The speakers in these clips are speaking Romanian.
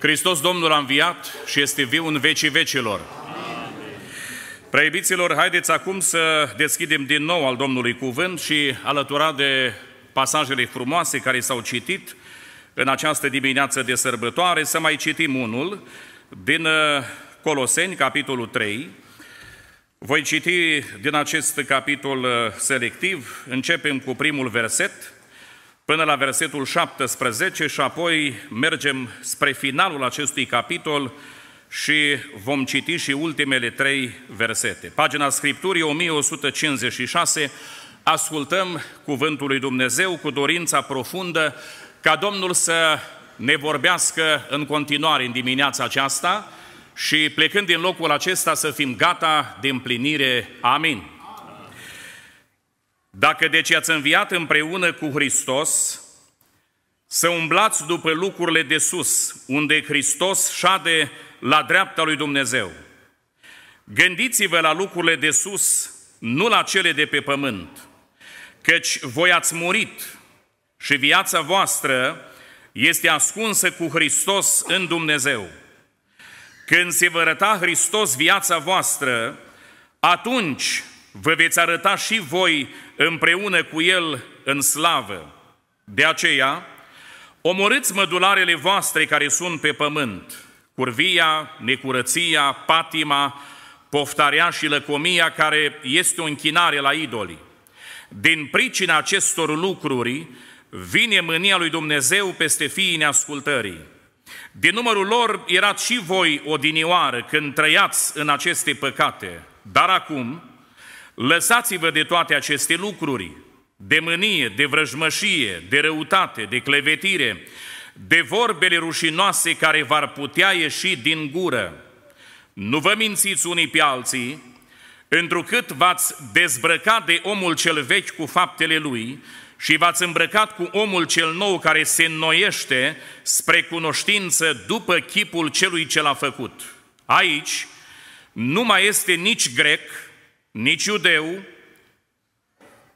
Hristos Domnul a înviat și este viu în vecii vecilor. Preibiților, haideți acum să deschidem din nou al Domnului cuvânt și alătura de pasajele frumoase care s-au citit în această dimineață de sărbătoare, să mai citim unul din uh, Coloseni, capitolul 3. Voi citi din acest capitol uh, selectiv, începem cu primul verset – până la versetul 17 și apoi mergem spre finalul acestui capitol și vom citi și ultimele trei versete. Pagina Scripturii 1156, ascultăm cuvântul lui Dumnezeu cu dorința profundă ca Domnul să ne vorbească în continuare în dimineața aceasta și plecând din locul acesta să fim gata de împlinire. Amin. Dacă deci ați înviat împreună cu Hristos, să umblați după lucrurile de sus, unde Hristos șade la dreapta lui Dumnezeu. Gândiți-vă la lucrurile de sus, nu la cele de pe pământ, căci voi ați murit și viața voastră este ascunsă cu Hristos în Dumnezeu. Când se vă răta Hristos viața voastră, atunci vă veți arăta și voi împreună cu El în slavă. De aceea, omorâți mădularele voastre care sunt pe pământ, curvia, necurăția, patima, poftarea și lăcomia care este o închinare la idolii. Din pricina acestor lucruri vine mânia lui Dumnezeu peste fiii neascultării. Din numărul lor erați și voi odinioară când trăiați în aceste păcate, dar acum, Lăsați-vă de toate aceste lucruri, de mânie, de vrăjmășie, de răutate, de clevetire, de vorbele rușinoase care v-ar putea ieși din gură. Nu vă mințiți unii pe alții, întrucât v-ați dezbrăcat de omul cel vechi cu faptele lui și v-ați îmbrăcat cu omul cel nou care se înnoiește spre cunoștință după chipul celui ce l-a făcut. Aici nu mai este nici grec, nici iudeu,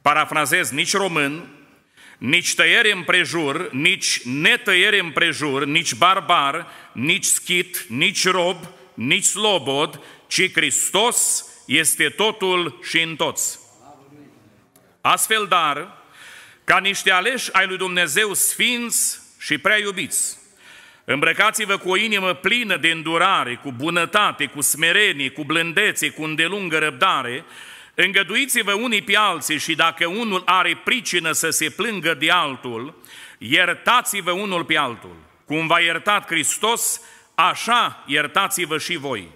parafrazez, nici român, nici tăiere împrejur, nici netăiere împrejur, nici barbar, nici schit, nici rob, nici slobod, ci Hristos este totul și în toți. Astfel, dar, ca niște aleși ai lui Dumnezeu sfinți și prea iubiți, Îmbrăcați-vă cu o inimă plină de îndurare, cu bunătate, cu smerenie, cu blândețe, cu îndelungă răbdare, îngăduiți-vă unii pe alții și dacă unul are pricină să se plângă de altul, iertați-vă unul pe altul. Cum v-a iertat Hristos, așa iertați-vă și voi.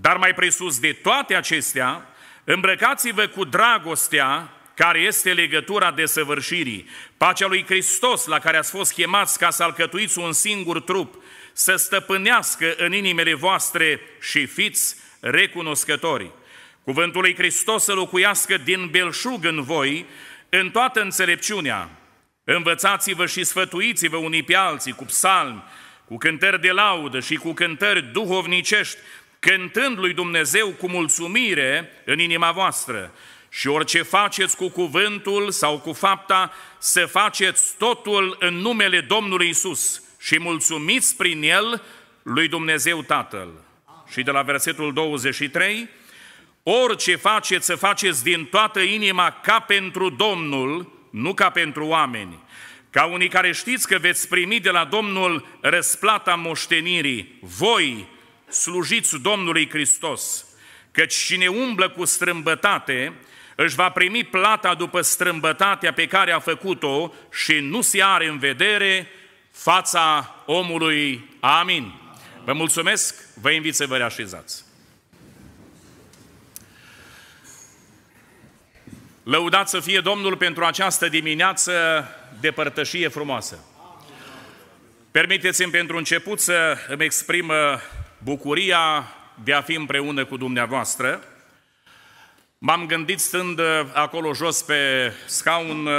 Dar mai presus de toate acestea, îmbrăcați-vă cu dragostea, care este legătura desăvârșirii, Pacea lui Hristos, la care ați fost chemați ca să alcătuiți un singur trup, să stăpânească în inimile voastre și fiți recunoscători. Cuvântul lui Hristos să locuiască din belșug în voi, în toată înțelepciunea. Învățați-vă și sfătuiți-vă unii pe alții cu psalmi, cu cântări de laudă și cu cântări duhovnicești, cântând lui Dumnezeu cu mulțumire în inima voastră și orice faceți cu cuvântul sau cu fapta, să faceți totul în numele Domnului Isus și mulțumiți prin El lui Dumnezeu Tatăl. Și de la versetul 23, orice faceți, să faceți din toată inima ca pentru Domnul, nu ca pentru oameni, ca unii care știți că veți primi de la Domnul răsplata moștenirii, voi slujiți Domnului Hristos, căci cine umblă cu strâmbătate își va primi plata după strâmbătatea pe care a făcut-o și nu se are în vedere fața omului. Amin. Vă mulțumesc, vă invit să vă reașezați. Lăudat să fie Domnul pentru această dimineață de părtășie frumoasă. Permiteți-mi pentru început să îmi exprim uh, bucuria de a fi împreună cu dumneavoastră, M-am gândit stând uh, acolo jos pe scaun, uh,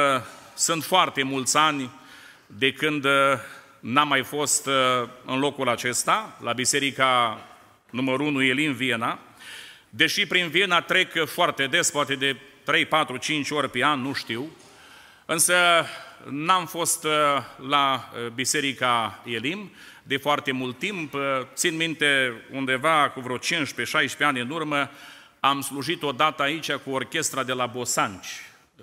sunt foarte mulți ani de când uh, n-am mai fost în locul acesta, la biserica numărul 1 Elin Viena, deși prin Viena trec foarte des, poate de 3, 4, 5 ori pe an, nu știu, însă n-am fost la biserica Elim de foarte mult timp, țin minte undeva cu vreo 15-16 ani în urmă, am slujit odată aici cu orchestra de la Bosanci.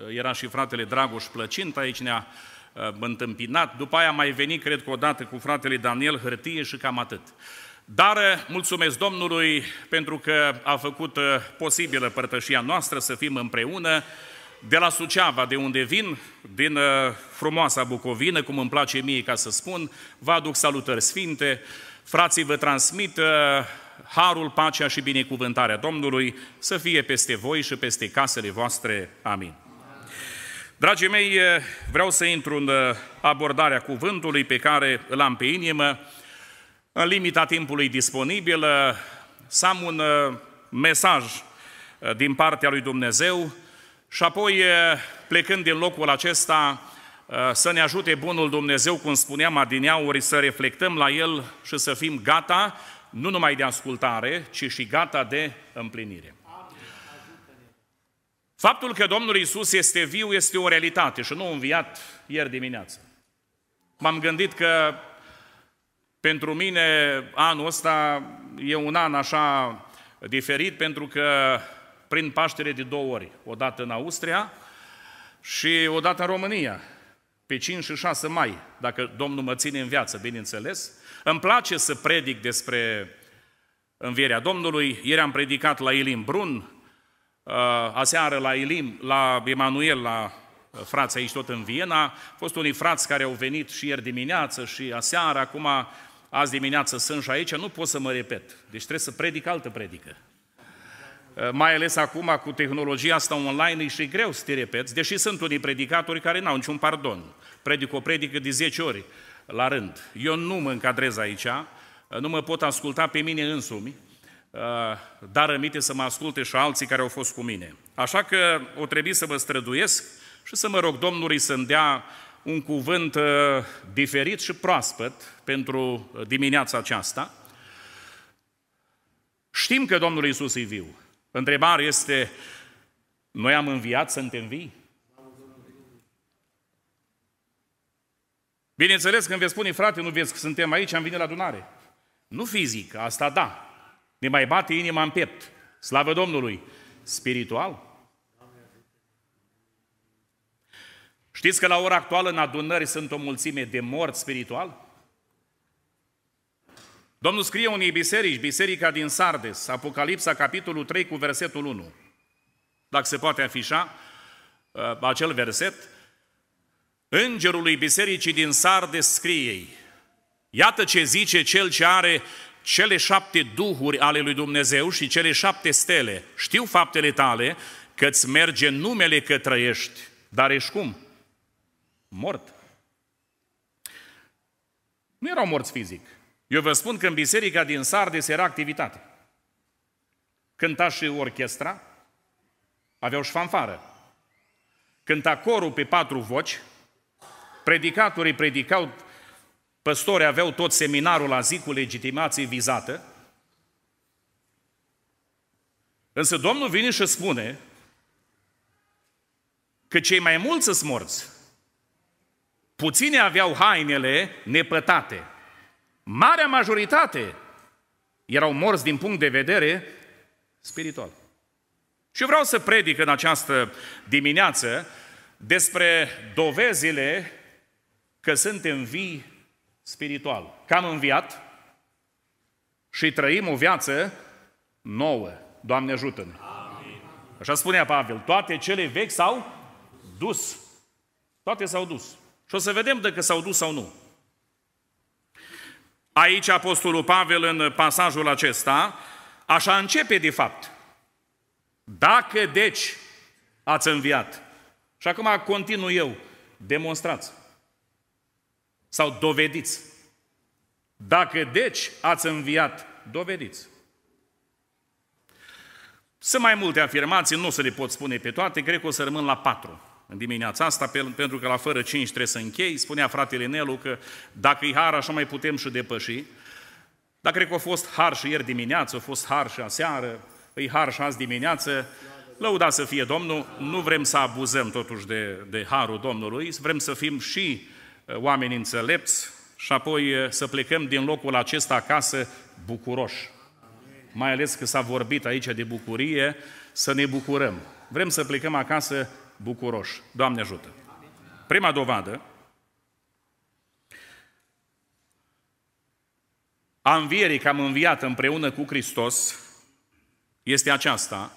Era și fratele Dragoș Plăcint, aici ne-a uh, întâmpinat. După aia mai venit, cred că odată, cu fratele Daniel Hârtie și cam atât. Dar uh, mulțumesc Domnului pentru că a făcut uh, posibilă părtășia noastră să fim împreună de la Suceava, de unde vin, din frumoasa Bucovină, cum îmi place mie ca să spun, vă aduc salutări sfinte, frații vă transmit harul, pacea și binecuvântarea Domnului să fie peste voi și peste casele voastre. Amin. Dragii mei, vreau să intru în uh, abordarea cuvântului pe care îl am pe inimă. În limita timpului disponibil, uh, să am un uh, mesaj din partea lui Dumnezeu și apoi, plecând din locul acesta, să ne ajute Bunul Dumnezeu, cum spuneam adineauri, să reflectăm la El și să fim gata nu numai de ascultare, ci și gata de împlinire. Faptul că Domnul Isus este viu este o realitate și nu înviat ieri dimineață. M-am gândit că pentru mine anul ăsta e un an așa diferit pentru că prin Paștere de două ori, o dată în Austria și o dată în România pe 5 și 6 mai, dacă Domnul mă ține în viață, bineînțeles. Îmi place să predic despre învierea Domnului. Ieri am predicat la Ilim Brun, uh, aseară la Ilim, la Emanuel, la uh, frați aici tot în Viena. Au fost unii frați care au venit și ieri dimineață și aseară, acum azi dimineață sunt și aici, nu pot să mă repet. Deci trebuie să predic altă predică. Eh, mai ales acum cu tehnologia asta online, e și greu să te repeți, deși sunt unii predicatori care n-au niciun pardon. Predic o predică de 10 ori la rând. Eu nu mă încadrez aici, eh, nu mă pot asculta pe mine însumi, eh, dar rămite să mă asculte și alții care au fost cu mine. Așa că o trebuie să vă străduiesc și să mă rog Domnului să-mi dea un cuvânt diferit și proaspăt pentru dimineața aceasta. Știm că Domnul Isus e viu. Întrebarea este, noi am înviat să suntem vii? Bineînțeles, când veți spune, frate, nu vezi că suntem aici, am venit la adunare. Nu fizic, asta da. Ne mai bate inima în piept. Slavă Domnului! Spiritual? Știți că la ora actuală în adunări sunt o mulțime de morți spiritual? Domnul scrie unei biserici, biserica din Sardes, Apocalipsa, capitolul 3, cu versetul 1. Dacă se poate afișa uh, acel verset, Îngerului bisericii din Sardes scrie-i: iată ce zice cel ce are cele șapte duhuri ale lui Dumnezeu și cele șapte stele. Știu faptele tale, că-ți merge numele că trăiești, dar ești cum? Mort. Nu erau morți fizic. Eu vă spun că în biserica din Sardes era activitate. Cânta și orchestra, aveau și fanfară. Cânta corul pe patru voci, predicatorii predicau, păstorii aveau tot seminarul la zi cu legitimație vizată. Însă Domnul vine și spune că cei mai mulți sunt morți. Puține aveau hainele nepătate, marea majoritate erau morți din punct de vedere spiritual. Și vreau să predic în această dimineață despre dovezile că suntem vii spiritual. Că am înviat și trăim o viață nouă. Doamne ajută-ne! Așa spunea Pavel, toate cele vechi s-au dus. Toate s-au dus. Și o să vedem dacă s-au dus sau nu. Aici Apostolul Pavel în pasajul acesta, așa începe de fapt. Dacă deci ați înviat, și acum continu eu, demonstrați sau dovediți. Dacă deci ați înviat, dovediți. Sunt mai multe afirmații, nu o să le pot spune pe toate, cred că o să rămân la patru în dimineața asta, pentru că la fără cinci trebuie să închei. Spunea fratele Nelu că dacă e har, așa mai putem și depăși. Dar cred că a fost har și ieri dimineață, a fost har și aseară, e păi har și azi dimineață. Lăuda să fie Domnul, nu vrem să abuzăm totuși de, de harul Domnului, vrem să fim și uh, oameni înțelepți și apoi uh, să plecăm din locul acesta acasă bucuroși. Mai ales că s-a vorbit aici de bucurie, să ne bucurăm. Vrem să plecăm acasă bucuroși. Doamne ajută! Prima dovadă, a învierii că am înviat împreună cu Hristos este aceasta.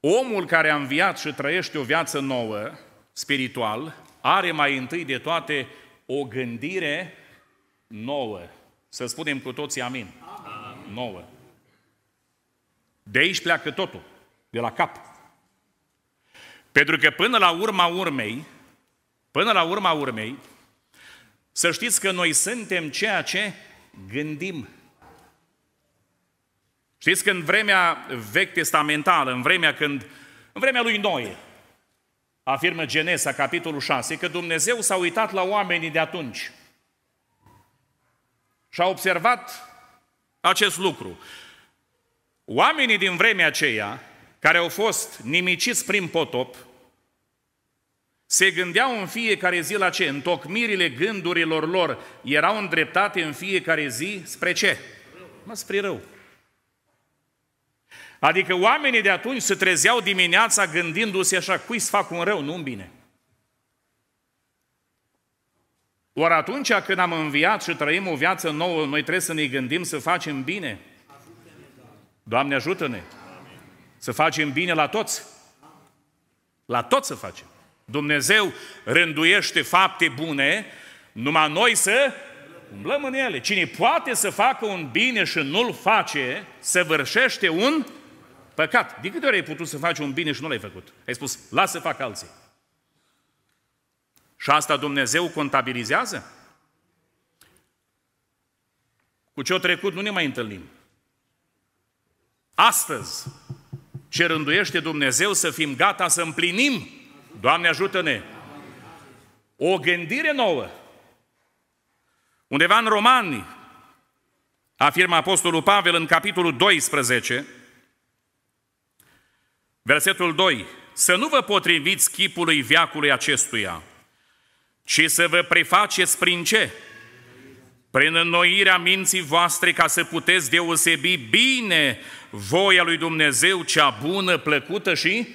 Omul care a înviat și trăiește o viață nouă, spiritual, are mai întâi de toate o gândire nouă. Să spunem cu toții amin. amin. Nouă. De aici pleacă totul, de la cap. Pentru că până la urma urmei, până la urma urmei, să știți că noi suntem ceea ce gândim. Știți că în vremea vechi testamentală, în vremea când, în vremea lui Noe, afirmă Genesa, capitolul 6, că Dumnezeu s-a uitat la oamenii de atunci și a observat acest lucru. Oamenii din vremea aceea care au fost nimiciți prin potop, se gândeau în fiecare zi la ce? Întocmirile gândurilor lor erau îndreptate în fiecare zi spre ce? Mă, spre rău. Adică oamenii de atunci se trezeau dimineața gândindu-se așa, cui să fac un rău, nu un bine. Ori atunci când am înviat și trăim o viață nouă, noi trebuie să ne gândim să facem bine. Doamne ajută-ne! Să facem bine la toți. La toți să facem. Dumnezeu rânduiește fapte bune, numai noi să umblăm în ele. Cine poate să facă un bine și nu-l face, vârșește un păcat. De câte ori ai putut să faci un bine și nu l-ai făcut? Ai spus, lasă să fac alții. Și asta Dumnezeu contabilizează? Cu ce-o trecut nu ne mai întâlnim. Astăzi, ce rânduiește Dumnezeu să fim gata să împlinim. Doamne ajută-ne! O gândire nouă. Undeva în Romani, afirmă Apostolul Pavel în capitolul 12, versetul 2, să nu vă potriviți chipului viacului acestuia, ci să vă prefaceți prin ce? prin înnoirea minții voastre ca să puteți deosebi bine voia lui Dumnezeu, cea bună, plăcută și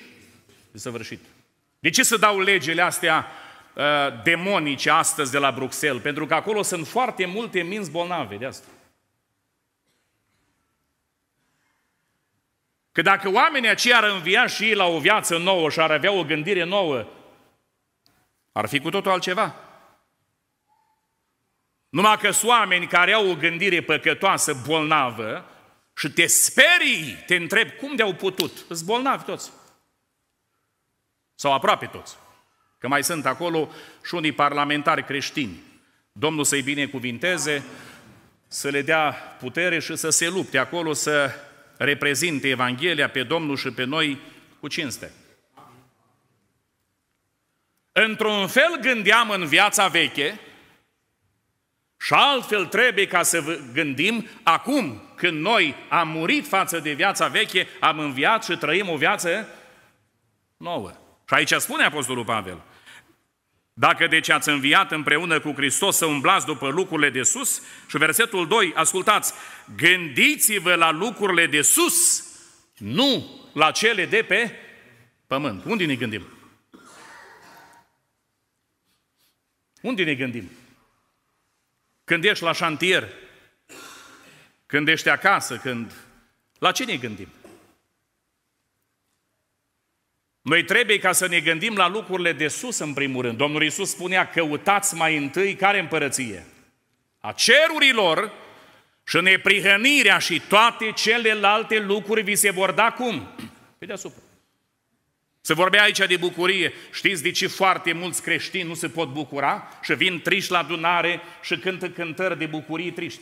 desăvârșită. De ce să dau legile astea uh, demonice astăzi de la Bruxelles? Pentru că acolo sunt foarte multe minți bolnave de asta. Că dacă oamenii aceia ar învia și ei la o viață nouă și ar avea o gândire nouă, ar fi cu totul altceva. Numai că sunt oameni care au o gândire păcătoasă, bolnavă, și te sperii, te întreb cum de-au putut. Îți bolnavi toți. Sau aproape toți. Că mai sunt acolo și unii parlamentari creștini. Domnul să-i binecuvinteze, să le dea putere și să se lupte acolo, să reprezinte Evanghelia pe Domnul și pe noi cu cinste. Într-un fel gândeam în viața veche, și altfel trebuie ca să gândim acum când noi am murit față de viața veche, am înviat și trăim o viață nouă. Și aici spune Apostolul Pavel, dacă deci ați înviat împreună cu Hristos să umblați după lucrurile de sus, și versetul 2, ascultați, gândiți-vă la lucrurile de sus, nu la cele de pe pământ. Unde ne gândim? Unde ne gândim? când ești la șantier, când ești acasă, când... La ce ne gândim? Noi trebuie ca să ne gândim la lucrurile de sus, în primul rând. Domnul Iisus spunea, căutați mai întâi care împărăție? A cerurilor și neprihănirea și toate celelalte lucruri vi se vor da cum? Pe deasupra. Se vorbea aici de bucurie. Știți de ce foarte mulți creștini nu se pot bucura și vin triști la adunare și cântă cântări de bucurie triști?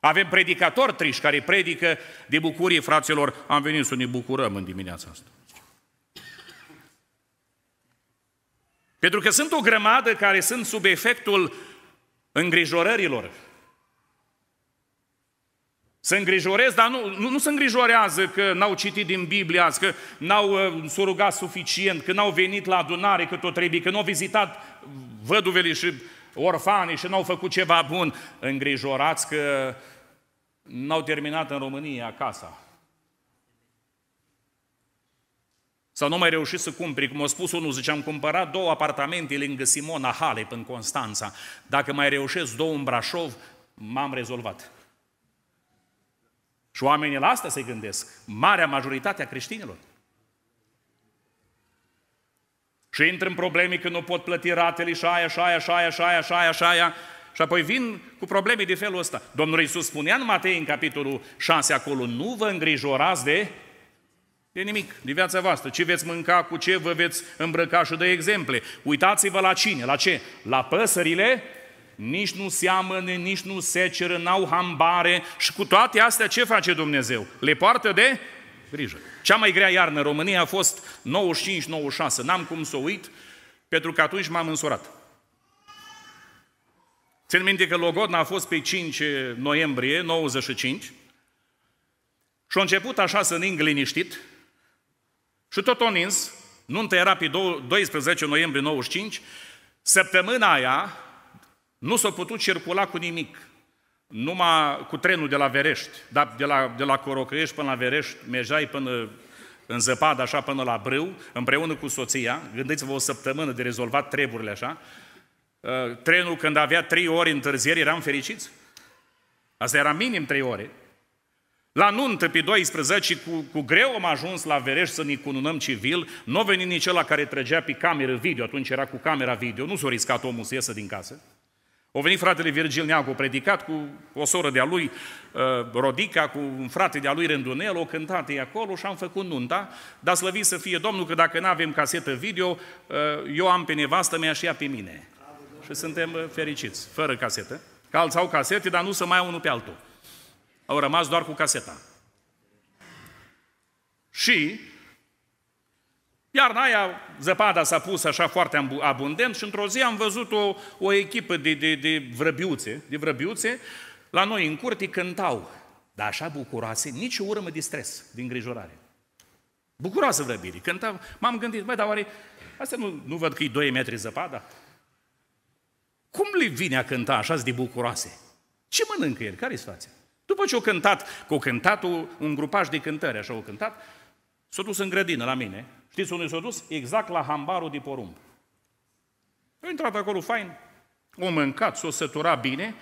Avem predicatori triști care predică de bucurie, fraților, am venit să ne bucurăm în dimineața asta. Pentru că sunt o grămadă care sunt sub efectul îngrijorărilor, să îngrijorez, dar nu, nu, nu se îngrijorează că n-au citit din Biblie că n-au uh, surugat suficient, că n-au venit la adunare cât o trebuie, că n-au vizitat văduvele și orfanii și n-au făcut ceva bun. Îngrijorați că n-au terminat în România casa. Sau nu mai reușit să cumpri, cum a spus unul, zice, am cumpărat două apartamente lângă Simona Halep în Constanța. Dacă mai reușesc două în Brașov, m-am rezolvat. Și oamenii la asta se gândesc, marea majoritate a creștinilor. Și intră în probleme că nu pot plăti ratele și aia, și aia, și aia, și aia, și aia, și aia. Și apoi vin cu probleme de felul ăsta. Domnul Iisus spunea în Matei, în capitolul 6, acolo, nu vă îngrijorați de, de nimic, de viața voastră. Ce veți mânca, cu ce vă veți îmbrăca și de exemple. Uitați-vă la cine, la ce? La păsările nici nu seamănă, nici nu seceră, n-au hambare și cu toate astea ce face Dumnezeu? Le poartă de grijă. Cea mai grea iarnă în România a fost 95-96, n-am cum să uit, pentru că atunci m-am însurat. Țin minte că Logodna a fost pe 5 noiembrie 95 și a început așa să ning liniștit și tot o nins, nunta era pe 12 noiembrie 95, săptămâna aia nu s-a putut circula cu nimic, numai cu trenul de la Verești, dar de la, de la Corocăiești până la Verești, mergeai până în zăpadă, așa, până la brâu, împreună cu soția, gândiți-vă o săptămână de rezolvat treburile așa, uh, trenul când avea trei ore întârzieri, eram fericiți? Asta era minim trei ore. La nuntă pe 12 cu, cu greu am ajuns la Verești să ne cununăm civil, nu a venit nici la care trăgea pe cameră video, atunci era cu camera video, nu s-a riscat omul să iasă din casă. O venit fratele Virgil Neagu predicat cu o soră de-a lui, uh, Rodica, cu un frate de-a lui Rândunel, o cântat ei acolo și am făcut nunta, dar slăvit să fie Domnul că dacă nu avem casetă video, uh, eu am pe nevastă mea și ea pe mine. Și suntem uh, fericiți, fără casetă. Că alți au casete, dar nu să mai au unul pe altul. Au rămas doar cu caseta. Și Iarna aia, zăpada s-a pus așa foarte abundent și într-o zi am văzut o, o echipă de, de, de, vrăbiuțe, de vrăbiuțe, la noi în curte cântau, dar așa bucuroase, nici o urmă de stres, de îngrijorare. Bucuroasă vrăbirii, cântau, m-am gândit, băi, dar oare, asta nu, nu văd că e 2 metri zăpada? Cum le vine a cânta așa de bucuroase? Ce mănâncă el? Care-i situația? După ce au cântat, cu cântatul, un grupaj de cântări, așa au cântat, s-au dus în grădină la mine, Știți unde s-a dus? Exact la hambarul de porumb. A intrat acolo fain, o mâncat, s-o sătura bine,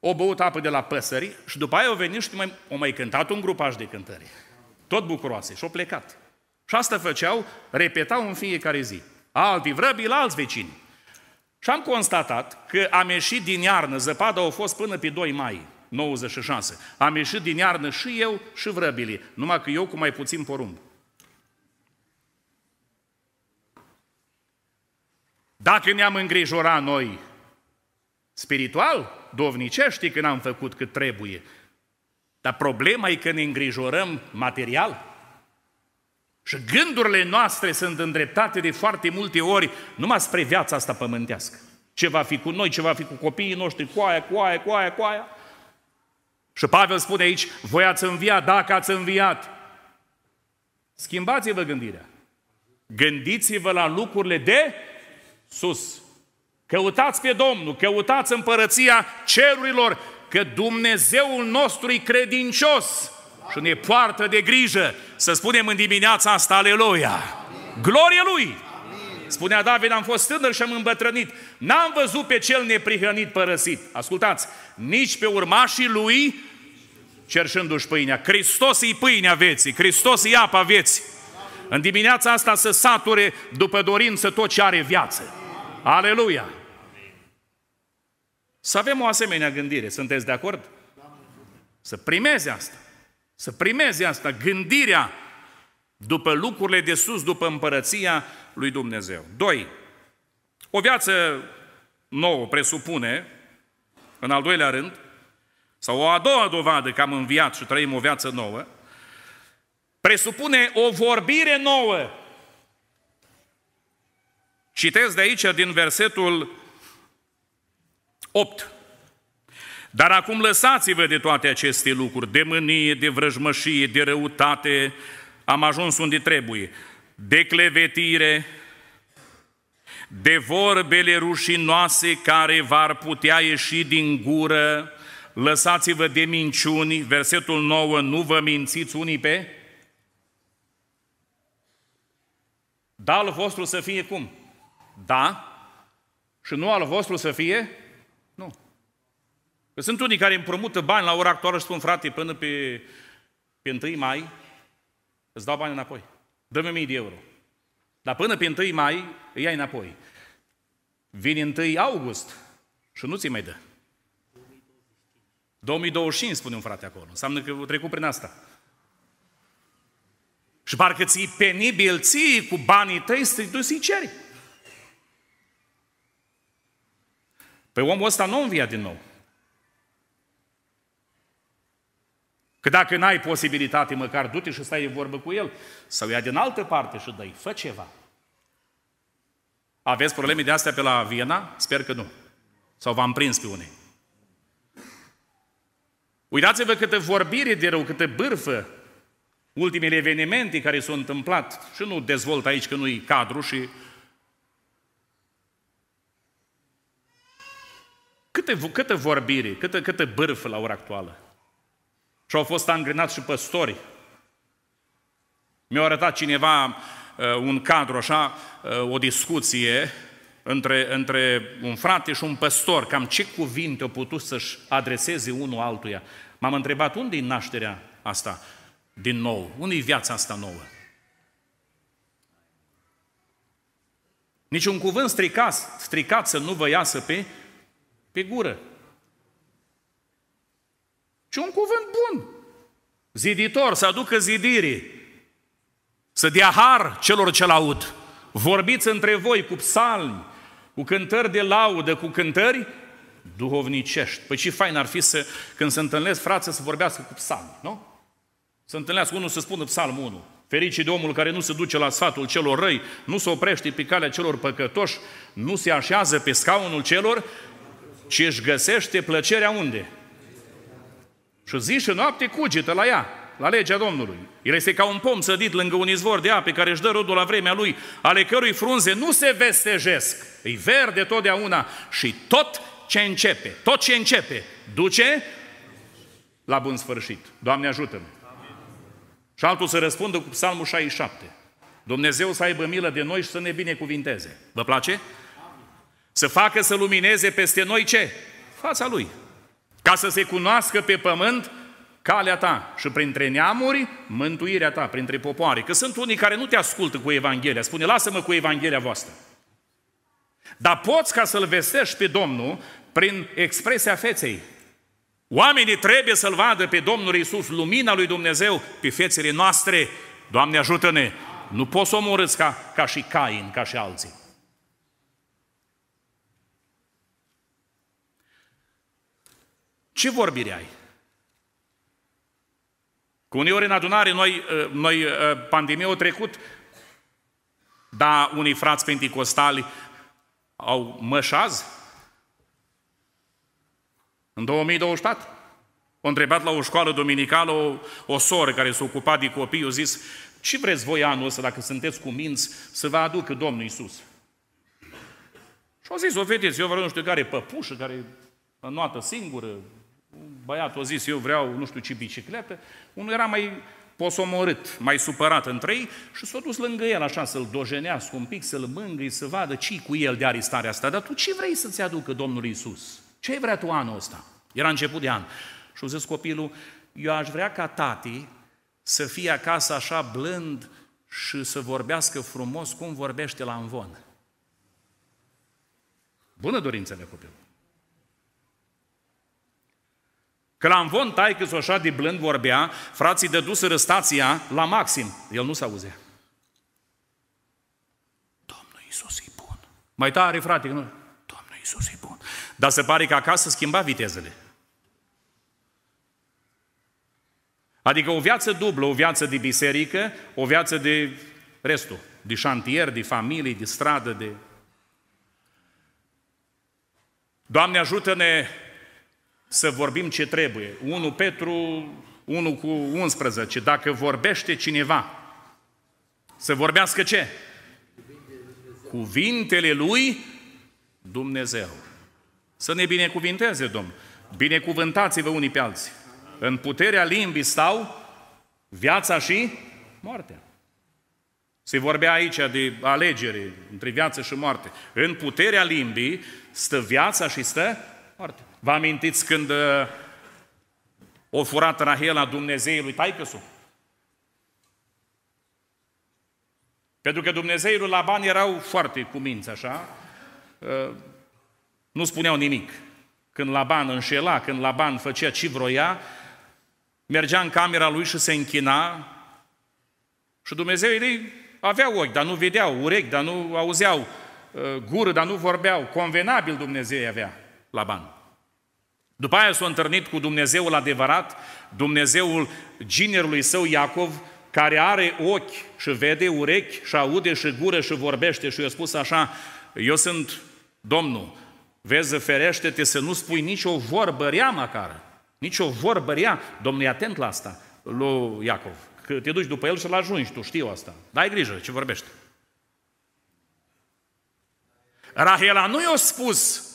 o băut apă de la păsări și după aia au venit și mai, o mai cântat un grupaj de cântări. Tot bucuroase și-o plecat. Și asta făceau, repetau în fiecare zi. Alți vrăbi la alți vecini. Și am constatat că am ieșit din iarnă, zăpada a fost până pe 2 mai 96. Am ieșit din iarnă și eu și vrăbilii, numai că eu cu mai puțin porumb. Dacă ne-am îngrijorat noi spiritual, dovnicești că n-am făcut cât trebuie, dar problema e că ne îngrijorăm material. Și gândurile noastre sunt îndreptate de foarte multe ori numai spre viața asta pământească. Ce va fi cu noi, ce va fi cu copiii noștri, cu aia, cu aia, cu aia, cu aia. Și Pavel spune aici, voi ați înviat, dacă ați înviat. Schimbați-vă gândirea. Gândiți-vă la lucrurile de sus. Căutați pe Domnul, căutați împărăția cerurilor, că Dumnezeul nostru e credincios și ne poartă de grijă. Să spunem în dimineața asta, aleluia! Glorie Lui! Spunea David, am fost tânăr și am îmbătrânit. N-am văzut pe cel neprihănit părăsit. Ascultați, nici pe urmașii lui cerșându-și pâinea. Hristos e pâinea vieții, Hristos e apa vieții în dimineața asta să sature după dorință tot ce are viață. Aleluia! Să avem o asemenea gândire. Sunteți de acord? Să primeze asta. Să primeze asta, gândirea după lucrurile de sus, după împărăția lui Dumnezeu. Doi. O viață nouă presupune, în al doilea rând, sau o a doua dovadă că am înviat și trăim o viață nouă, presupune o vorbire nouă. Citez de aici din versetul 8. Dar acum lăsați-vă de toate aceste lucruri, de mânie, de vrăjmășie, de răutate, am ajuns unde trebuie, de clevetire, de vorbele rușinoase care v-ar putea ieși din gură, lăsați-vă de minciuni, versetul 9, nu vă mințiți unii pe Da al vostru să fie cum? Da și nu al vostru să fie? Nu. Că sunt unii care împrumută bani la ora actuală și spun, frate, până pe, pe 1 mai îți dau bani înapoi. Dă-mi 1000 de euro. Dar până pe 1 mai îi ai înapoi. Vine 1 august și nu ți mai dă. 2025, spune un frate acolo. Înseamnă că trecut prin asta. Și parcă ți penibil, ții cu banii tăi, stridui să-i ceri. Păi omul ăsta nu învia din nou. Că dacă n-ai posibilitate, măcar du-te și stai de vorbă cu el. Sau ia din altă parte și dă-i, fă ceva. Aveți probleme de astea pe la Viena? Sper că nu. Sau v-am prins pe unei. Uitați-vă câtă vorbire de rău, câtă bârfă ultimele evenimente care s-au întâmplat, și nu dezvolt aici că nu-i cadru și Câte, câtă vorbire, câtă, câtă bârfă la ora actuală. Și au fost angrenați și păstori. Mi-a arătat cineva uh, un cadru așa, uh, o discuție între, între un frate și un păstor, cam ce cuvinte au putut să-și adreseze unul altuia. M-am întrebat unde e nașterea asta din nou? Unde-i viața asta nouă? Niciun cuvânt stricat, stricat să nu vă iasă pe, pe gură. ci un cuvânt bun. Ziditor, să aducă zidirii. Să dea har celor ce-l aud. Vorbiți între voi cu psalmi, cu cântări de laudă, cu cântări duhovnicești. Păi ce fain ar fi să, când se întâlnesc frații, să vorbească cu psalmi, nu? Să întâlnească unul să spună psalmul 1. Fericit de omul care nu se duce la sfatul celor răi, nu se oprește pe calea celor păcătoși, nu se așează pe scaunul celor, ci își găsește plăcerea unde? Și zi și noapte cugetă la ea, la legea Domnului. El este ca un pom sădit lângă un izvor de ape care își dă rodul la vremea lui, ale cărui frunze nu se vestejesc, îi verde totdeauna și tot ce începe, tot ce începe, duce la bun sfârșit. Doamne ajută-ne! Și altul să răspundă cu psalmul 67. Dumnezeu să aibă milă de noi și să ne binecuvinteze. Vă place? Să facă să lumineze peste noi ce? Fața Lui. Ca să se cunoască pe pământ calea ta și printre neamuri mântuirea ta, printre popoare. Că sunt unii care nu te ascultă cu Evanghelia. Spune, lasă-mă cu Evanghelia voastră. Dar poți ca să-L vestești pe Domnul prin expresia feței, Oamenii trebuie să-L vadă pe Domnul Iisus, lumina lui Dumnezeu, pe fețele noastre. Doamne, ajută-ne! Nu poți să omorâți ca, ca și Cain, ca și alții. Ce vorbire ai? Cu ori în adunare, noi, ă, noi ă, pandemia a trecut, dar unii frați penticostali au mășaz, în 2024? O întrebat la o școală dominicală o, o soră care se ocupat de copii, o zis, ce vreți voi anul ăsta, dacă sunteți cu minți, să vă aducă Domnul Isus? Și a zis, o vedeți, eu vreau nu știu care păpușă, care înoată singură, băiatul a zis, eu vreau nu știu ce bicicletă, unul era mai posomorât, mai supărat între ei și s-a dus lângă el așa să-l dojenească un pic, să-l mângâi, să vadă ce cu el de arestarea asta. Dar tu ce vrei să-ți aducă Domnul Iisus? Ce vrea tu anul ăsta? Era început de an. Și au zis copilul, eu aș vrea ca tati să fie acasă așa blând și să vorbească frumos cum vorbește la învon. Bună dorință de copil. Că la învon tai că așa de blând vorbea, frații dus stația la maxim. El nu s-auzea. Domnul Iisus e bun. Mai tare, frate, că nu... Domnul Iisus e bun. Dar se pare că acasă schimba vitezele. Adică o viață dublă, o viață de biserică, o viață de restul, de șantier, de familie, de stradă, de... Doamne ajută-ne să vorbim ce trebuie. 1 Petru 1 cu 11. Dacă vorbește cineva, să vorbească ce? Cuvintele lui Dumnezeu. Să ne binecuvinteze, Domnul. Binecuvântați-vă unii pe alții. În puterea limbii stau viața și moartea. Se vorbea aici de alegere între viață și moarte. În puterea limbii stă viața și stă moartea. Vă amintiți când uh, o furat Rahela Dumnezeului lui Taicăsul? Pentru că Dumnezeul la bani erau foarte cuminți, așa, uh, nu spuneau nimic. Când Laban înșela, când Laban făcea ce vroia, mergea în camera lui și se închina și Dumnezeu ei aveau ochi, dar nu vedeau, urechi, dar nu auzeau, uh, gură, dar nu vorbeau. Convenabil Dumnezeu avea Laban. După aia s-a întâlnit cu Dumnezeul adevărat, Dumnezeul ginerului său Iacov, care are ochi și vede, urechi și aude și gură și vorbește și i-a spus așa, eu sunt Domnul, Vezi, ferește-te să nu spui nicio vorbă rea măcar. Nici o vorbă rea. Domnul e atent la asta, lui Iacov. Că te duci după el și-l ajungi, tu știu asta. Dai ai grijă ce vorbești. Rahela nu i-a spus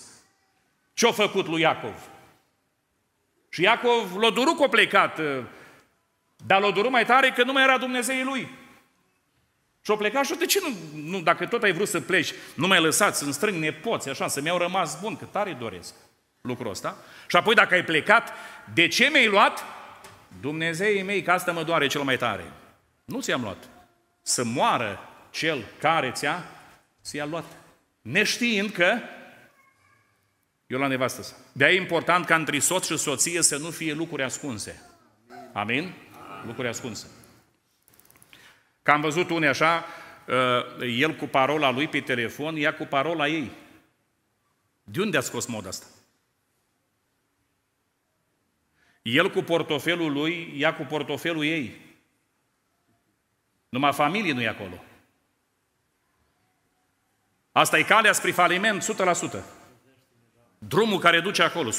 ce-a făcut lui Iacov. Și Iacov l-a durut că a plecat, dar l-a durut mai tare că nu mai era dumnezeu lui. Și o pleca și de ce nu, nu, dacă tot ai vrut să pleci, nu mai lăsați, să strâng nepoți, așa, să-mi au rămas bun, că tare doresc lucrul ăsta. Și apoi dacă ai plecat, de ce mi-ai luat? Dumnezeii mei, că asta mă doare cel mai tare. Nu ți-am luat. Să moară cel care ți-a, ți-a luat. Neștiind că eu la nevastă sa. de e important ca între soț și soție să nu fie lucruri ascunse. Amin? Lucruri ascunse. Că am văzut unii așa, uh, el cu parola lui pe telefon, ea cu parola ei. De unde a scos moda asta? El cu portofelul lui, ea cu portofelul ei. Numai familie nu e acolo. Asta e calea spre faliment 100%. Drumul care duce acolo,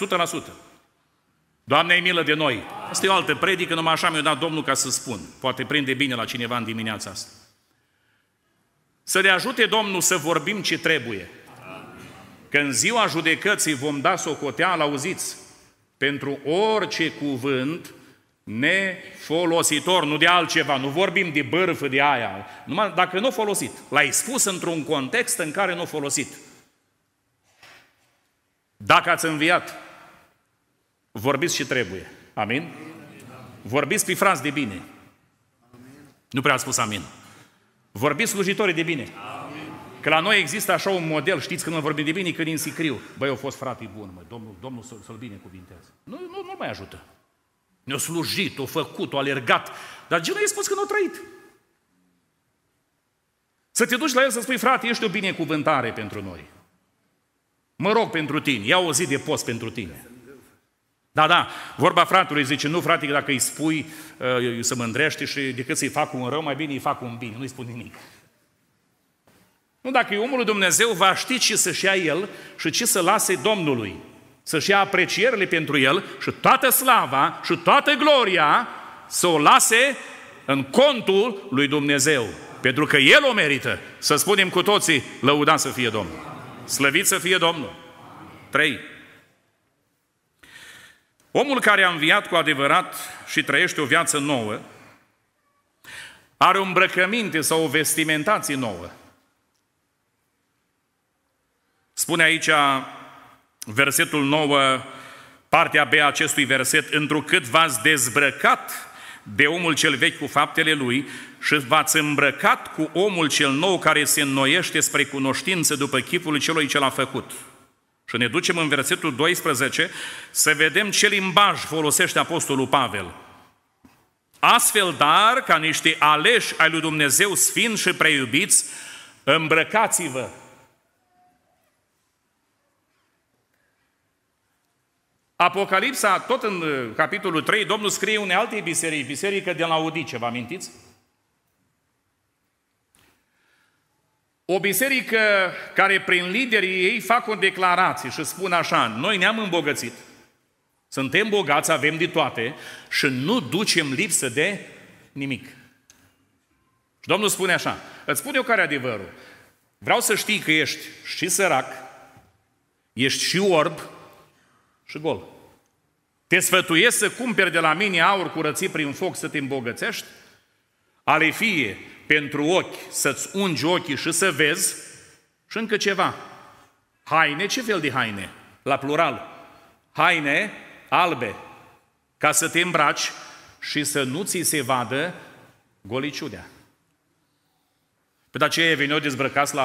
Doamne, ai milă de noi! Asta e o altă predică, numai așa mi-a dat Domnul ca să spun. Poate prinde bine la cineva în dimineața asta. Să ne ajute Domnul să vorbim ce trebuie. Că în ziua judecății vom da socoteală, auziți, pentru orice cuvânt nefolositor, nu de altceva, nu vorbim de bârfă de aia, numai dacă nu folosit, l-ai spus într-un context în care nu folosit. Dacă ați înviat, vorbiți și trebuie. Amin? Vorbiți pifranți de bine. Nu prea ați spus amin. Vorbiți slujitorii de bine. Că la noi există așa un model, știți, că nu vorbim de bine, că din sicriu. Băi, eu fost frate bun, mă, domnul, domnul să-l, să binecuvintează. Nu, nu, nu mai ajută. Ne-a slujit, o făcut, o alergat. Dar nu e spus că nu a trăit. Să te duci la el să spui, frate, ești o binecuvântare pentru noi. Mă rog pentru tine, ia o zi de post pentru tine. Da, da, vorba fratului zice, nu frate, dacă îi spui, uh, să mândrește și decât să-i fac un rău, mai bine îi fac un bine, nu-i spun nimic. Nu, dacă e omul lui Dumnezeu, va ști ce să-și ia el și ce să lase Domnului. Să-și ia aprecierile pentru el și toată slava și toată gloria să o lase în contul lui Dumnezeu. Pentru că El o merită. Să spunem cu toții, lăudați să fie Domnul. Slăvit să fie Domnul. Trei. Omul care a înviat cu adevărat și trăiește o viață nouă, are o îmbrăcăminte sau o vestimentație nouă. Spune aici versetul 9, partea B a acestui verset, întrucât v-ați dezbrăcat de omul cel vechi cu faptele lui și v-ați îmbrăcat cu omul cel nou care se înnoiește spre cunoștință după chipul celui ce l-a făcut. Și ne ducem în versetul 12 să vedem ce limbaj folosește Apostolul Pavel. Astfel, dar, ca niște aleși ai lui Dumnezeu sfinți și preiubiți, îmbrăcați-vă. Apocalipsa, tot în uh, capitolul 3, Domnul scrie unei alte biserici, biserică de la Odice, vă amintiți? O biserică care prin liderii ei fac o declarație și spun așa, noi ne-am îmbogățit, suntem bogați, avem de toate și nu ducem lipsă de nimic. Și Domnul spune așa, îți spun eu care adevărul. Vreau să știi că ești și sărac, ești și orb și gol. Te sfătuiesc să cumperi de la mine aur curățit prin foc să te îmbogățești? Ale fie pentru ochi, să-ți ungi ochii și să vezi, și încă ceva. Haine, ce fel de haine? La plural. Haine albe, ca să te îmbraci și să nu ți se vadă goliciudea. Pe păi de aceea veneau dezbrăcați la,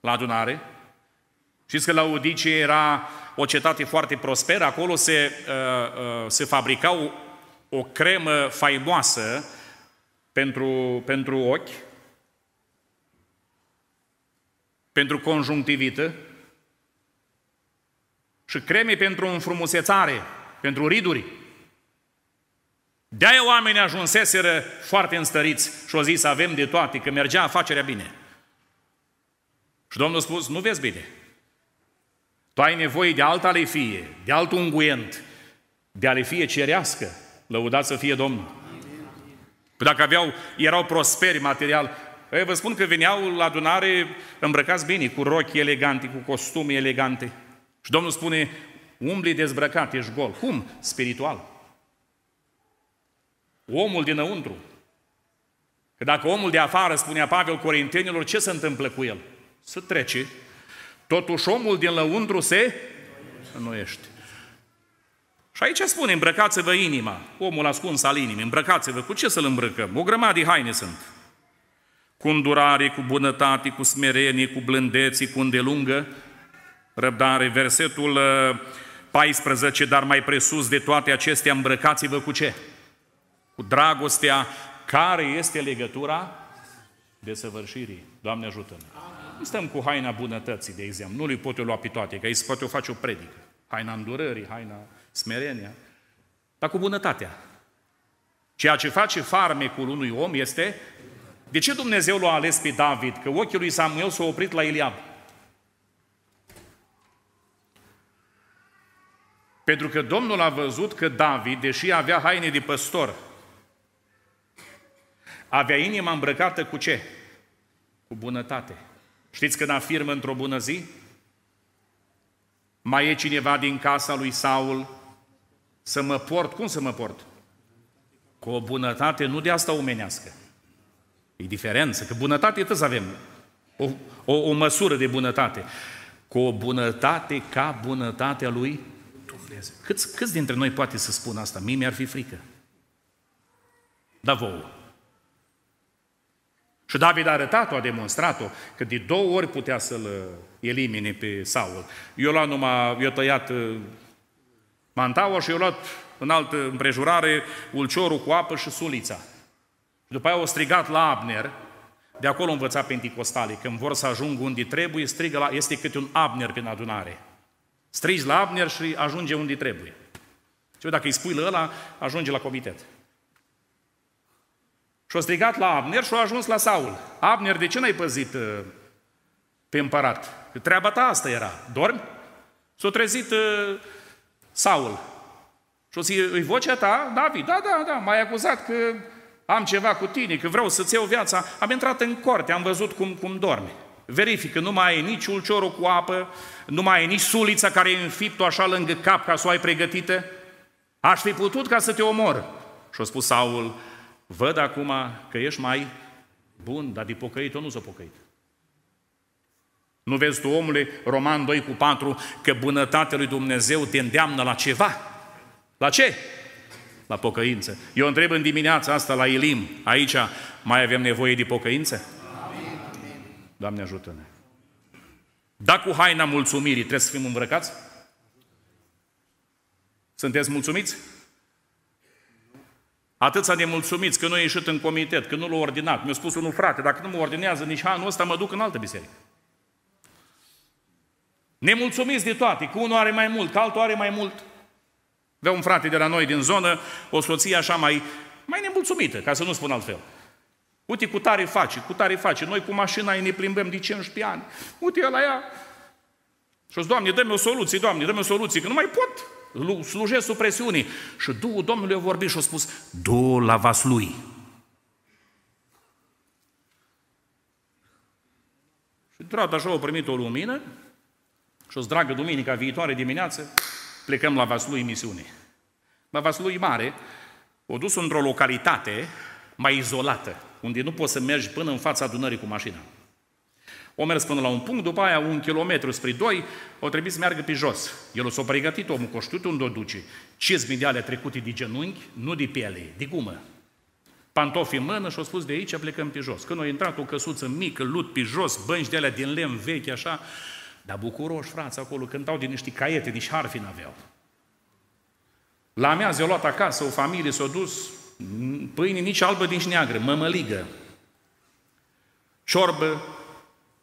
la adunare. Știți că la Udice era o cetate foarte prosperă, acolo se, uh, uh, se fabricau o, o cremă faimoasă pentru, pentru ochi, pentru conjunctivită și creme pentru înfrumusețare, pentru riduri. De-aia oamenii ajunseseră foarte înstăriți și au zis, avem de toate, că mergea afacerea bine. Și Domnul a spus, nu vezi bine. Tu ai nevoie de alta alefie, de alt unguent, de alefie cerească, lăudat să fie Domnul. Păi dacă aveau, erau prosperi material, ei, păi vă spun că veneau la adunare îmbrăcați bine, cu rochi elegante, cu costume elegante. Și Domnul spune, umbli dezbrăcat, ești gol. Cum? Spiritual. Omul dinăuntru. Că dacă omul de afară, spunea Pavel Corintenilor, ce se întâmplă cu el? Să trece. Totuși omul dinăuntru se înnoiește. Și aici spune, îmbrăcați-vă inima. Omul ascuns al inimii, îmbrăcați-vă. Cu ce să-l îmbrăcăm? O grămadă de haine sunt. Cu îndurare, cu bunătate, cu smerenie, cu blândeții, cu îndelungă răbdare. Versetul 14, uh, dar mai presus de toate acestea, îmbrăcați-vă cu ce? Cu dragostea, care este legătura desăvârșirii. Doamne ajută-ne! Nu stăm cu haina bunătății, de exemplu. Nu le pot eu lua pe toate, că aici poate o face o predică. Haina îndurării, haina smerenia, dar cu bunătatea. Ceea ce face farmecul unui om este de ce Dumnezeu l-a ales pe David? Că ochiul lui Samuel s-a oprit la Eliab. Pentru că Domnul a văzut că David, deși avea haine de păstor, avea inima îmbrăcată cu ce? Cu bunătate. Știți când afirmă într-o bună zi? Mai e cineva din casa lui Saul să mă port, cum să mă port? Cu o bunătate nu de asta omenească. E diferență, că bunătate tot să avem. O, o, o măsură de bunătate. Cu o bunătate ca bunătatea lui Dumnezeu. Câți, câți dintre noi poate să spun asta? Mie mi-ar fi frică. Da vouă. Și David a arătat-o, a demonstrat-o, că de două ori putea să-l elimine pe Saul. Eu l-am numai, eu tăiat mantaua și a luat în altă împrejurare ulciorul cu apă și sulița. După aia o strigat la Abner, de acolo învăța penticostalii, când vor să ajung unde trebuie, strigă la, este câte un Abner prin adunare. Strigi la Abner și ajunge unde trebuie. Și dacă îi spui la ăla, ajunge la comitet. Și-a strigat la Abner și-a ajuns la Saul. Abner, de ce n-ai păzit uh, pe împărat? Că treaba ta asta era. Dormi? S-a trezit uh, Saul. Și o să îi vocea ta, David, da, da, da, m-ai acuzat că am ceva cu tine, că vreau să-ți iau viața. Am intrat în corte, am văzut cum, cum dorme. Verifică, nu mai e nici ulciorul cu apă, nu mai e nici sulița care e o așa lângă cap ca să o ai pregătită. Aș fi putut ca să te omor. Și a spus Saul, văd acum că ești mai bun, dar de pocăit-o nu s-a pocăit. Nu vezi tu, omule, Roman 2 cu 4, că bunătatea lui Dumnezeu te îndeamnă la ceva? La ce? La pocăință. Eu întreb în dimineața asta la Ilim, aici, mai avem nevoie de pocăință? Amin. Doamne ajută-ne! Da cu haina mulțumirii trebuie să fim îmbrăcați? Sunteți mulțumiți? Atâția de mulțumiți că nu a ieșit în comitet, că nu l-a ordinat. Mi-a spus unul, frate, dacă nu mă ordinează nici anul ăsta, mă duc în altă biserică. Nemulțumiți de toate, că unul are mai mult, că altul are mai mult. Vă un frate de la noi din zonă, o soție așa mai, mai nemulțumită, ca să nu spun altfel. Uite, cu tare face, cu tare face. Noi cu mașina ne plimbăm de 15 ani. Uite, la ea. Și o Doamne, dă-mi o soluție, Doamne, dă-mi o soluție, că nu mai pot. Slujesc sub presiune. Și Duhul Domnului a vorbit și a spus, du la lui. Și într-o așa a primit o lumină, și o dragă duminica viitoare dimineață, plecăm la Vaslui misiune. La Vaslui mare, o dus într-o localitate mai izolată, unde nu poți să mergi până în fața adunării cu mașina. O mers până la un punct, după aia un kilometru spre doi, o trebuie să meargă pe jos. El o s-a pregătit omul, că știu unde o duce. Cizmi de alea trecute de genunchi, nu de piele, de gumă. Pantofi în mână și au spus de aici plecăm pe jos. Când a intrat o căsuță mică, lut pe jos, bănci de alea din lemn vechi, așa, dar bucuroși, frați, acolo cântau din niște caiete, nici harfi n-aveau. La amiază i-au luat acasă, o familie s-a dus, pâine nici albă, nici neagră, mămăligă, ciorbă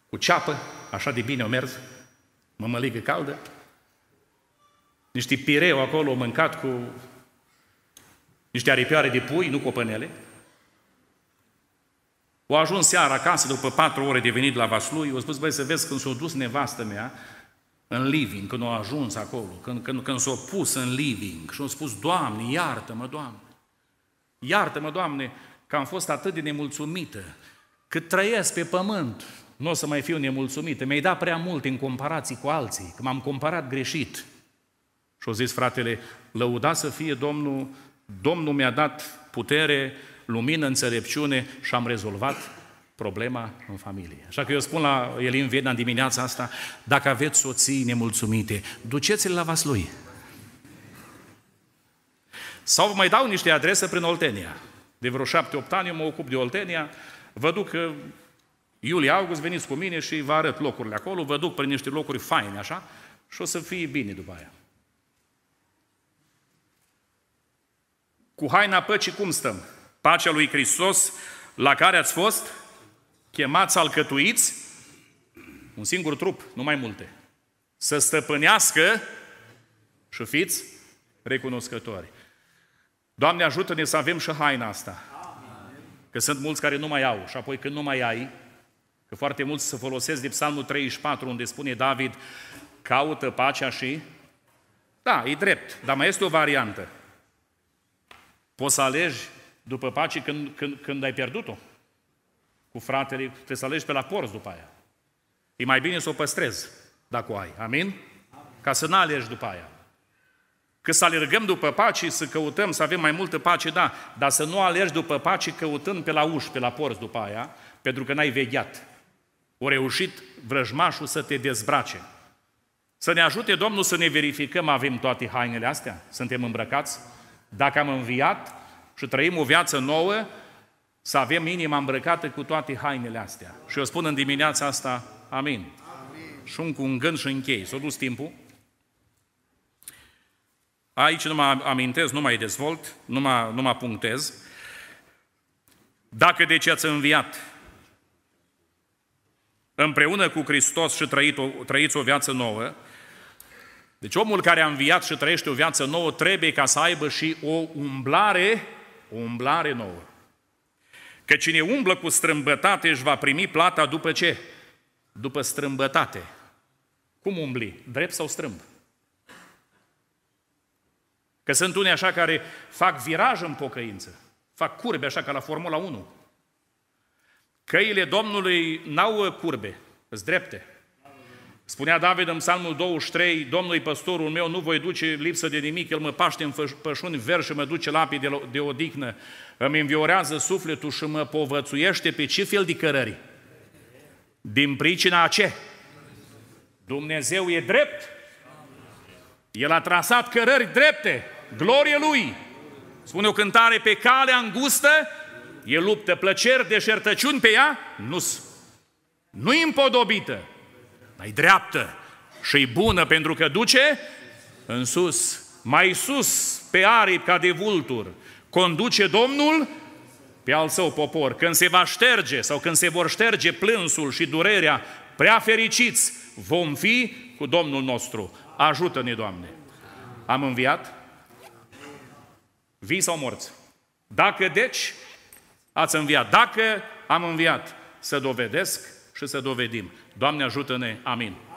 cu ceapă, așa de bine o mers, mămăligă caldă, niște pireu acolo mâncat cu niște aripioare de pui, nu cu pănele, o ajuns seara acasă, după patru ore de venit la Vaslui, o spus, băi, să vezi când s-a dus nevastă mea în living, când a ajuns acolo, când, când, când s-a pus în living și a spus, Doamne, iartă-mă, Doamne, iartă-mă, Doamne, că am fost atât de nemulțumită, cât trăiesc pe pământ, nu o să mai fiu nemulțumită, mi-ai dat prea mult în comparații cu alții, că m-am comparat greșit. Și-o zis fratele, lăuda să fie Domnul, Domnul mi-a dat putere, lumină, înțelepciune și am rezolvat problema în familie. Așa că eu spun la Elin Vedna în dimineața asta, dacă aveți soții nemulțumite, duceți-le la vas lui Sau vă mai dau niște adrese prin Oltenia. De vreo șapte-opt ani eu mă ocup de Oltenia, vă duc uh, iulie-august, veniți cu mine și vă arăt locurile acolo, vă duc prin niște locuri faine, așa, și o să fie bine după aia. Cu haina păcii cum stăm? Pacea lui Hristos la care ați fost chemați alcătuiți un singur trup, nu mai multe. Să stăpânească și fiți recunoscători. Doamne ajută-ne să avem și haina asta. Că sunt mulți care nu mai au și apoi când nu mai ai, că foarte mulți se folosesc din Psalmul 34 unde spune David, caută pacea și... Da, e drept, dar mai este o variantă. Poți să alegi după pace când, când, când ai pierdut-o. Cu fratele, trebuie să alegi pe la porți după aia. E mai bine să o păstrezi, dacă o ai. Amin? Amin. Ca să n-alegi după aia. Că să alergăm după pace, să căutăm, să avem mai multă pace, da, dar să nu alergi după pace căutând pe la uși, pe la porți după aia, pentru că n-ai vegheat. O reușit vrăjmașul să te dezbrace. Să ne ajute Domnul să ne verificăm, avem toate hainele astea? Suntem îmbrăcați? Dacă am înviat, și trăim o viață nouă, să avem inima îmbrăcată cu toate hainele astea. Și eu spun în dimineața asta, amin. amin. Și un, cu un gând și închei. S-a dus timpul. Aici nu mă amintesc, nu mai dezvolt, nu mă, nu mă punctez. Dacă deci ați înviat împreună cu Hristos și trăit o, trăiți o viață nouă, deci omul care a înviat și trăiește o viață nouă trebuie ca să aibă și o umblare o umblare nouă. Că cine umblă cu strâmbătate își va primi plata după ce? După strâmbătate. Cum umbli? Drept sau strâmb? Că sunt unii așa care fac viraj în pocăință, fac curbe așa ca la Formula 1. Căile Domnului n-au curbe, sunt drepte. Spunea David în Psalmul 23, Domnului păstorul meu, nu voi duce lipsă de nimic, El mă paște în pășuni verzi și mă duce la apii de, odihnă, îmi înviorează sufletul și mă povățuiește pe ce fel de cărări? Din pricina a ce? Dumnezeu e drept. El a trasat cărări drepte, glorie Lui. Spune o cântare, pe calea îngustă, e luptă plăceri, deșertăciuni pe ea, nu-s. Nu-i împodobită, mai dreaptă și bună pentru că duce în sus, mai sus, pe aripi ca de vultur. Conduce Domnul pe al său popor. Când se va șterge sau când se vor șterge plânsul și durerea, prea fericiți vom fi cu Domnul nostru. Ajută-ne, Doamne! Am înviat? Vii sau morți? Dacă deci ați înviat, dacă am înviat, să dovedesc și să dovedim. Doamne ajută-ne! Amin!